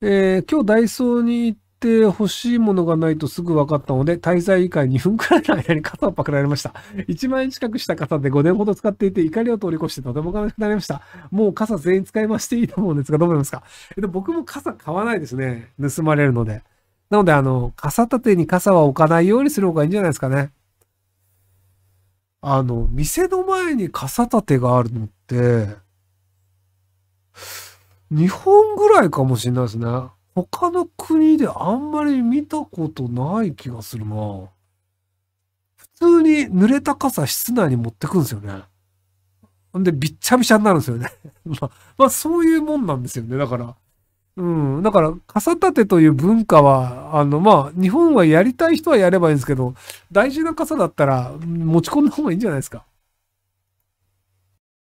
えー、今日ダイソーに行って欲しいものがないとすぐ分かったので、滞在以下2分くらいの間に肩をパクられました。1万円近くした傘で5年ほど使っていて、怒りを通り越してとても悲しくなりました。もう傘全員使いましていいと思うんですが、どう思いますかえっと、僕も傘買わないですね。盗まれるので。なので、あの、傘立てに傘は置かないようにする方がいいんじゃないですかね。あの、店の前に傘立てがあるのって、日本ぐらいかもしれないですね。他の国であんまり見たことない気がするな。普通に濡れた傘室内に持ってくんですよね。んで、びっちゃびちゃになるんですよね。まあ、まあ、そういうもんなんですよね。だから。うん。だから、傘立てという文化は、あの、まあ、日本はやりたい人はやればいいんですけど、大事な傘だったら持ち込んだ方がいいんじゃないですか。